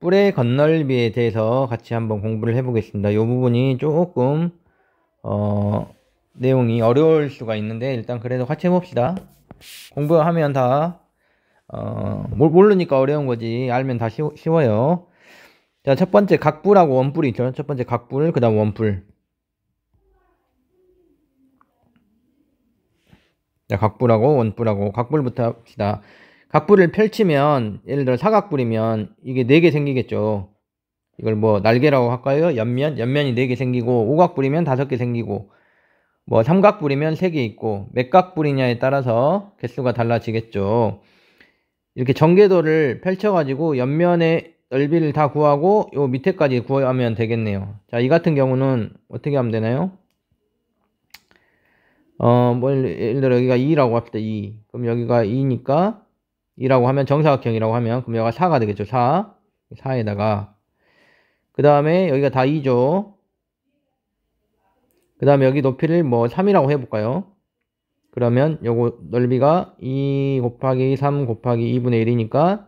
뿔의 건널비에 대해서 같이 한번 공부를 해보겠습니다. 이 부분이 조금 어, 내용이 어려울 수가 있는데 일단 그래도 같이 해봅시다. 공부하면 다 어, 모르니까 어려운 거지 알면 다 쉬워, 쉬워요. 자, 첫 번째 각뿔하고 원뿔이 있죠. 첫 번째 각뿔, 그 다음 원뿔. 자, 각뿔하고 원뿔하고 각뿔부터 합시다. 각불을 펼치면 예를 들어 사각불이면 이게 네 개 생기겠죠. 이걸 뭐 날개라고 할까요? 옆면? 옆면이 네 개 생기고 오각불이면 다섯 개 생기고 뭐삼각불이면세 개 있고 맥각불이냐에 따라서 개수가 달라지겠죠. 이렇게 전개도를 펼쳐가지고 옆면의 넓이를 다 구하고 요 밑에까지 구하면 되겠네요. 자, 이 같은 경우는 어떻게 하면 되나요? 어, 뭐 예를 들어 여기가 2라고 합시다. 2. 그럼 여기가 2니까 이라고 하면 정사각형이라고 하면 그럼 여기가 4가 되겠죠. 4. 4에다가 그 다음에 여기가 다 2죠. 그 다음에 여기 높이를 뭐 3이라고 해볼까요? 그러면 요거 넓이가 2 곱하기 3 곱하기 2분의 1이니까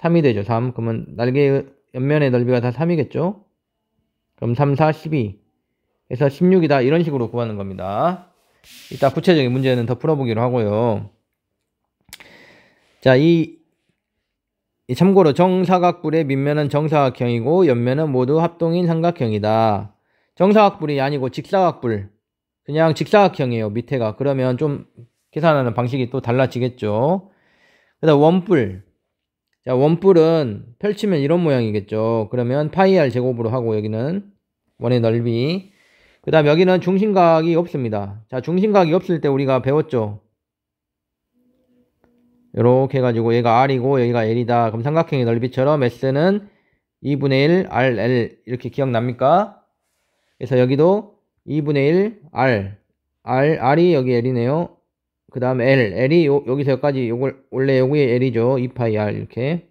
3이 되죠. 3. 그러면 날개 옆면의 넓이가 다 3이겠죠? 그럼 3, 4, 12. 해서 16이다. 이런 식으로 구하는 겁니다. 이따 구체적인 문제는 더 풀어보기로 하고요. 자, 이, 이 참고로 정사각뿔의 밑면은 정사각형이고 옆면은 모두 합동인 삼각형이다. 정사각뿔이 아니고 직사각뿔. 그냥 직사각형이에요. 밑에가. 그러면 좀 계산하는 방식이 또 달라지겠죠. 그다음 원뿔. 자, 원뿔은 펼치면 이런 모양이겠죠. 그러면 파이 r 제곱으로 하고 여기는 원의 넓이. 그다음 여기는 중심각이 없습니다. 자, 중심각이 없을 때 우리가 배웠죠. 이렇게 해가지고 얘가 R이고 여기가 L이다. 그럼 삼각형의 넓이처럼 S는 2분의 1 RL 이렇게 기억납니까? 그래서 여기도 2분의 1 R, R R이 여기 L이네요. 그 다음에 L, L이 요, 여기서 여기까지 요걸 원래 여기 L이죠. 2파이 R 이렇게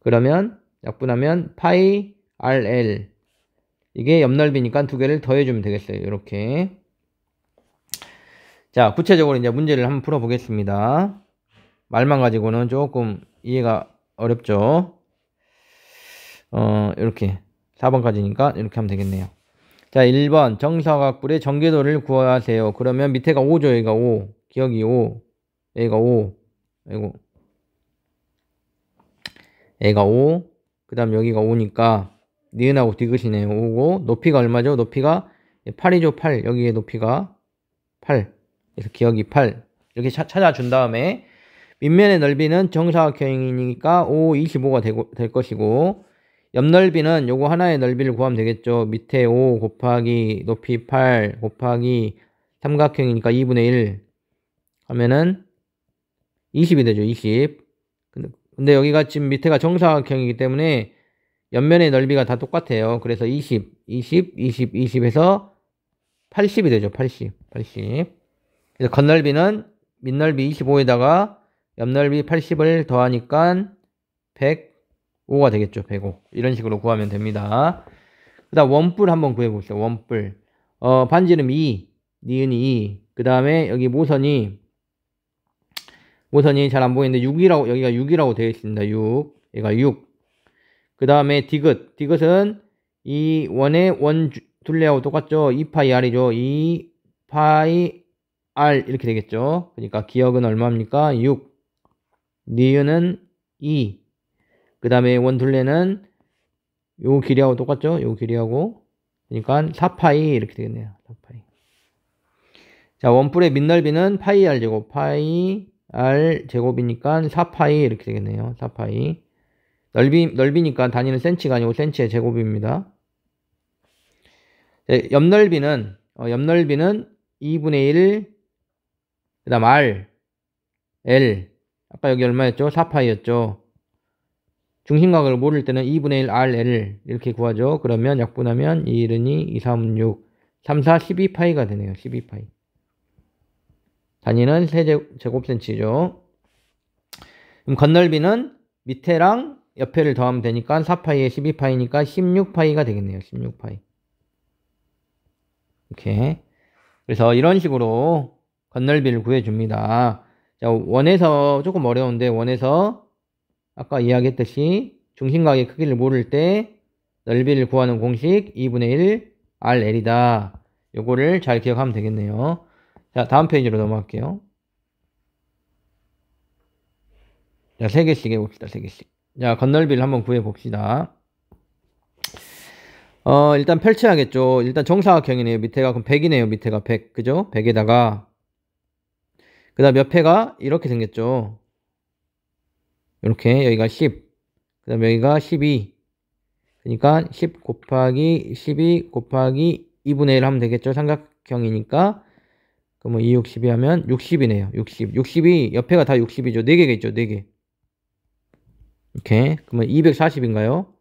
그러면 약분하면 파이 RL 이게 옆넓이니까 두 개를 더해주면 되겠어요. 이렇게 자 구체적으로 이제 문제를 한번 풀어보겠습니다. 말만 가지고는 조금 이해가 어렵죠. 어, 이렇게 4번까지니까 이렇게 하면 되겠네요. 자, 1번 정사각불의 전개도를 구하세요. 그러면 밑에가 5죠. 여기가 5. 기억이 5. 여기가 5. 아이고. 얘가 5. 그 다음 여기가 5니까 니은하고 디귿이네요. 5고 높이가 얼마죠? 높이가 8이죠. 8. 여기에 높이가 8. 그래서 기억이 8. 이렇게 찾아준 다음에 윗면의 넓이는 정사각형이니까 5, 25가 e, 되고, 될 것이고 옆넓이는 요거 하나의 넓이를 구하면 되겠죠. 밑에 5 곱하기 높이 8 곱하기 삼각형이니까 2분의 1 하면은 20이 되죠. 20. 근데 여기가 지금 밑에가 정사각형이기 때문에 옆면의 넓이가 다 똑같아요. 그래서 20, 20, 20, 20에서 80이 되죠. 80, 80. 그래서 겉넓이는 밑넓이 25에다가 옆넓이 80을 더하니까 105가 되겠죠. 105. 이런 식으로 구하면 됩니다. 그 다음 원뿔 한번 구해봅시다. 원뿔. 어, 반지름 2, 니은이 2. 그 다음에 여기 모선이 모선이 잘 안 보이는데 6이라고 여기가 6이라고 되어 있습니다. 6. 얘가 6. 그 다음에 디귿. 디귿은 이 원의 원 둘레하고 똑같죠. 2파이 r이죠. 2파이 r 이렇게 되겠죠. 그러니까 기억은 얼마입니까? 6. 니은은 이. 그 다음에 원둘레는 요 길이하고 똑같죠? 요 길이하고. 그러니까 4파이 이렇게 되겠네요. 4파이. 자, 원뿔의 민넓이는 파이 r 제곱. 파이 r 제곱이니까 4파이 이렇게 되겠네요. 4파이. 넓이 넓이니까 단위는 센치가 아니고 센치의 제곱입니다. 네, 옆넓이는 어, 옆넓이는 2분의 1 그다음 r l 4파 여기 얼마였죠? 4파였죠. 이 중심각을 모를 때는 2분의 1 RL 이렇게 구하죠. 그러면 약분하면 2, 1은 2, 2, 3, 6, 3, 4, 12파이가 되네요. 12파이. 단위는 3제곱센치죠 그럼 건널비는 밑에랑 옆에를 더하면 되니까 4파이에 12파이니까 16파이가 되겠네요. 16파이. 이렇게. 그래서 이런 식으로 건널비를 구해줍니다. 자, 원에서 조금 어려운데 원에서 아까 이야기했듯이 중심각의 크기를 모를 때 넓이를 구하는 공식 2분의 1 RL이다. 요거를 잘 기억하면 되겠네요. 자, 다음 페이지로 넘어갈게요. 자, 3 개씩 해봅시다. 3 개씩. 자, 건넓이를 한번 구해봅시다. 어, 일단 펼쳐야겠죠. 일단 정사각형이네요. 밑에가 그럼 100이네요. 밑에가 100. 그죠? 100에다가 그 다음 몇 회가 이렇게 생겼죠. 이렇게 여기가 10, 그 다음 여기가 12. 그러니까 10 곱하기 12 곱하기 2분의 1 하면 되겠죠. 삼각형이니까. 그럼 2, 6, 2 하면 60이네요. 60. 60이 옆에가 다 60이죠. 4개겠죠. 4개. 이렇게. 그러면 240인가요? 뭐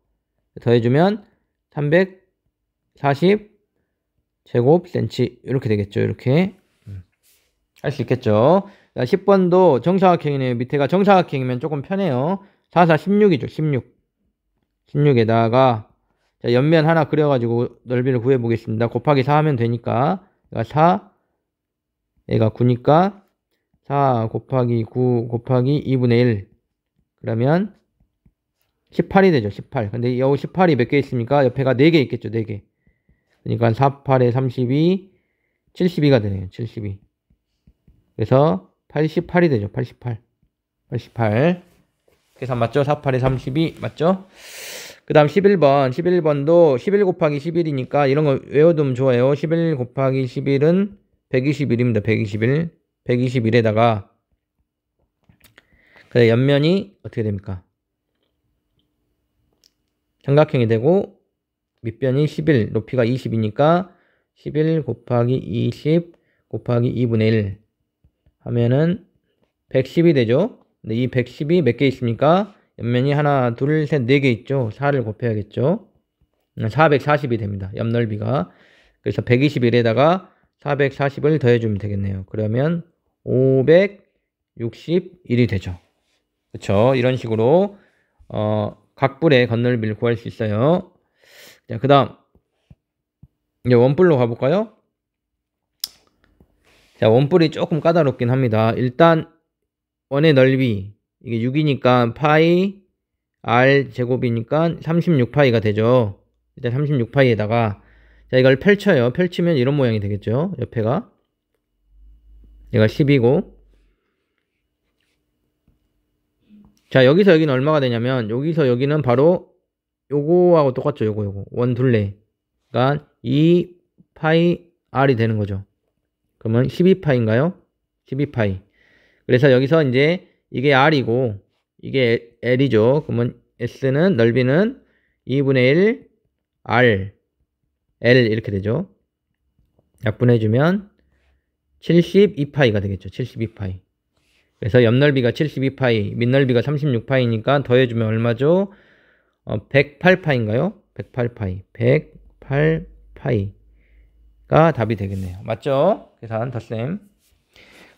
더해주면 340 제곱 센치 이렇게 되겠죠. 이렇게. 할수 있겠죠. 10번도 정사각형이네요. 밑에가 정사각형이면 조금 편해요. 4, 4, 16이죠. 16. 16에다가 자, 옆면 하나 그려가지고 넓이를 구해보겠습니다. 곱하기 4 하면 되니까 얘가 4, 얘가 9니까 4 곱하기 9 곱하기 2분의 1 그러면 18이 되죠. 18. 근데 여우 18이 몇 개 있습니까? 옆에가 4개 있겠죠. 4개. 그러니까 4, 8에 32, 72가 되네요. 72. 그래서 88이 되죠. 88. 88. 계산 맞죠? 4, 8에 32. 맞죠? 그 다음 11번. 11번도 11 곱하기 11이니까 이런 거 외워두면 좋아요. 11 곱하기 11은 121입니다. 121. 121에다가 그래 옆면이 어떻게 됩니까? 삼각형이 되고 밑변이 11, 높이가 20이니까 11 곱하기 20 곱하기 2분의 1 하면은 110이 되죠. 근데 이 110이 몇 개 있습니까? 옆면이 하나, 둘, 셋, 네 개 있죠. 4를 곱해야겠죠. 440이 음, 됩니다. 옆넓이가. 그래서 121에다가 440을 더해주면 되겠네요. 그러면 561이 되죠. 그렇죠 이런 식으로 어, 각불의 건널비를 구할 수 있어요. 자, 그 다음 이제 원뿔로 가볼까요? 자, 원뿔이 조금 까다롭긴 합니다. 일단 원의 넓이 이게 6이니까 파이 r 제곱이니까 36파이가 되죠. 일단 36파이에다가 자, 이걸 펼쳐요. 펼치면 이런 모양이 되겠죠. 옆에가 얘가 10이고 자, 여기서 여기는 얼마가 되냐면 여기서 여기는 바로 요거하고 똑같죠. 요거 요거. 원 둘레가 2파이 r이 되는 거죠. 그러면 12파인가요? 12파이. 그래서 여기서 이제 이게 R이고 이게 L이죠. 그러면 S는 넓이는 2분의 1 R L 이렇게 되죠. 약분해주면 72파이가 되겠죠. 72파이. 그래서 옆넓이가 72파이, 밑넓이가 36파이니까 더해주면 얼마죠? 어, 108파인가요? 108파이. 108파이가 답이 되겠네요. 맞죠? 계산 덧셈.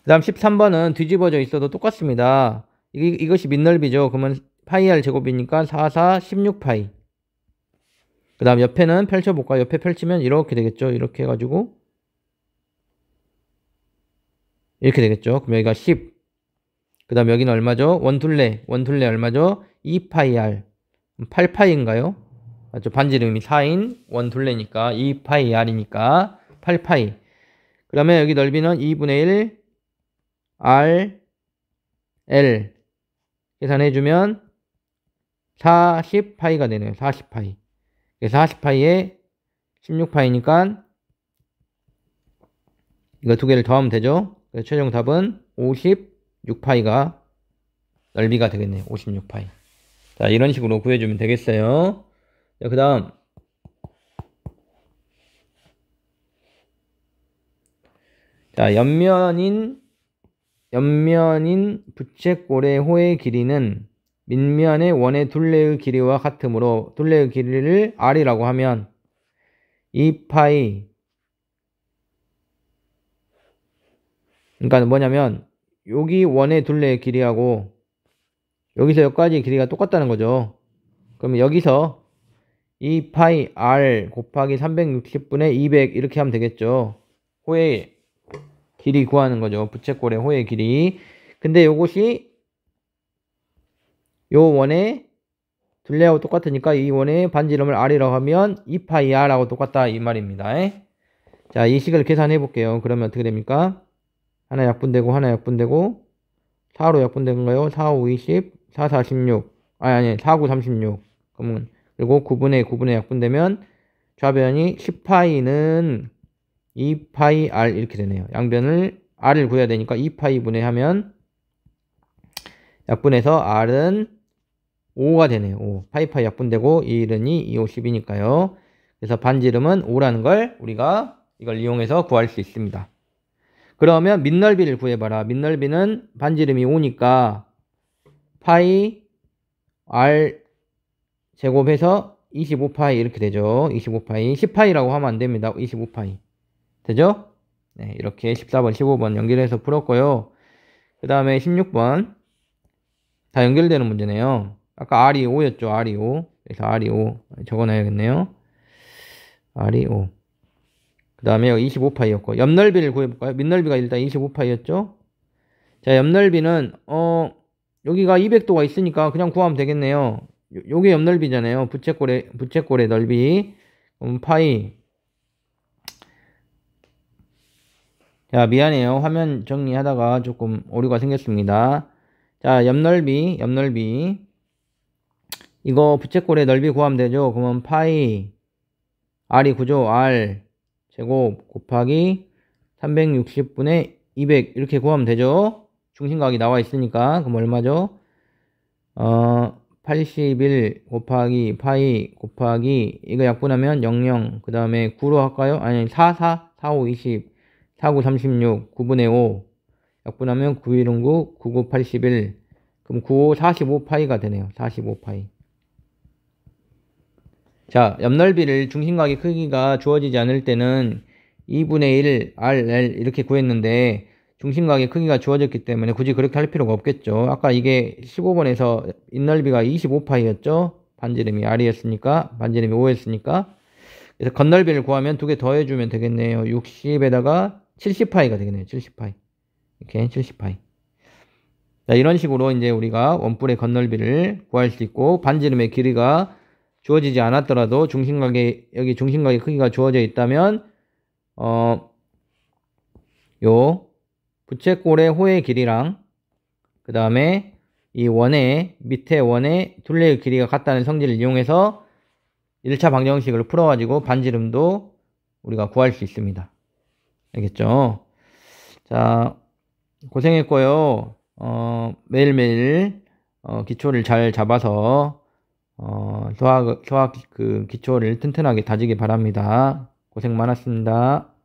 그 다음 13번은 뒤집어져 있어도 똑같습니다. 이, 이것이 민넓이죠. 그러면 파이 r 제곱이니까 4, 4, 16파이. 그 다음 옆에는 펼쳐볼까? 옆에 펼치면 이렇게 되겠죠. 이렇게 해가지고 이렇게 되겠죠. 그럼 여기가 10. 그 다음 여기는 얼마죠? 원툴레. 원툴레 얼마죠? 2파이R. 8파이인가요? 맞죠. 반지름이 4인 원툴레니까 2파이R이니까 8파이. 그 다음에 여기 넓이는 2분의 1 R L 계산해주면 40파이가 되네요. 40파이. 그래서 40파이에 16파이니까 이거 두 개를 더하면 되죠. 최종 답은 56파이가 넓이가 되겠네요. 56파이. 자, 이런 식으로 구해주면 되겠어요. 그 다음 자, 옆면인 옆면인 부채꼴의 호의 길이는 밑면의 원의 둘레의 길이와 같으므로 둘레의 길이를 r이라고 하면 2파이 그러니까 뭐냐면 여기 원의 둘레의 길이하고 여기서 여기까지 길이가 똑같다는 거죠. 그러면 여기서 2파이 r 곱하기 360분의 200 이렇게 하면 되겠죠. 호의 길이 구하는 거죠. 부채꼴의 호의 길이. 근데 요것이 요 원의 둘레하고 똑같으니까 이 원의 반지름을 r이라고 하면 2파이r하고 똑같다 이 말입니다. 자, 이 식을 계산해 볼게요. 그러면 어떻게 됩니까? 하나 약분되고 하나 약분되고 4로 약분된 거예요. 4, 5, 20, 4, 4, 16 아니 아니 4, 9, 36 그러면 그리고 9분의 9분의 약분되면 좌변이 10파이는 2파이 r 이렇게 되네요. 양변을 r을 구해야 되니까 2파이 분해하면 약분해서 r은 5가 되네요. 5. 파이파이 약분되고 1은 2, 2, 5, 0이니까요 그래서 반지름은 5라는 걸 우리가 이걸 이용해서 구할 수 있습니다. 그러면 민넓이를 구해봐라. 민넓이는 반지름이 5니까 파이 r 제곱해서 25파이 이렇게 되죠. 25파이. 10파이라고 하면 안 됩니다. 25파이. 되죠? 네, 이렇게 14번, 15번 연결해서 풀었고요. 그 다음에 16번. 다 연결되는 문제네요. 아까 R이 5였죠. E R이 5. E 그래서 R이 5. E 적어놔야겠네요. R이 5. 그 다음에 25파이였고. 옆넓이를 구해볼까요? 밑넓이가 일단 25파이였죠. 자, 옆넓이는, 어, 여기가 200도가 있으니까 그냥 구하면 되겠네요. 요, 요게 옆넓이잖아요. 부채꼴의, 부채꼴의 넓이. 음, 파이. 자, 미안해요. 화면 정리하다가 조금 오류가 생겼습니다. 자, 옆넓이, 옆넓이. 이거 부채꼴의 넓이 구하면 되죠. 그러면 파이 r이 구조 r 제곱 곱하기 360분의 200 이렇게 구하면 되죠. 중심각이 나와 있으니까 그럼 얼마죠? 어, 81 곱하기 파이 곱하기 이거 약분하면 00 그 다음에 9로 할까요? 아니 4 4 4 5 20 49, 36, 9분의 5 약분하면 9, 1은 9, 9, 9, 81 그럼 9, 5, 45파이가 되네요. 45파이 자, 옆넓이를 중심각의 크기가 주어지지 않을 때는 2분의 1, r, l 이렇게 구했는데 중심각의 크기가 주어졌기 때문에 굳이 그렇게 할 필요가 없겠죠. 아까 이게 15번에서 인넓이가 25파이였죠. 반지름이 r이었으니까 반지름이 5였으니까 그래서 겉넓이를 구하면 두 개 더해주면 되겠네요. 60에다가 70파이가 되겠네요. 70파이. 이렇게 70파이. 자, 이런 식으로 이제 우리가 원뿔의 건널비를 구할 수 있고 반지름의 길이가 주어지지 않았더라도 중심각의 여기 중심각의 크기가 주어져 있다면 어 요 부채꼴의 호의 길이랑 그 다음에 이 원의 밑에 원의 둘레의 길이가 같다는 성질을 이용해서 1차 방정식을 풀어가지고 반지름도 우리가 구할 수 있습니다. 알겠죠? 자, 고생했고요. 어, 매일매일 어, 기초를 잘 잡아서 어, 수학, 수학 그 기초를 튼튼하게 다지기 바랍니다. 고생 많았습니다.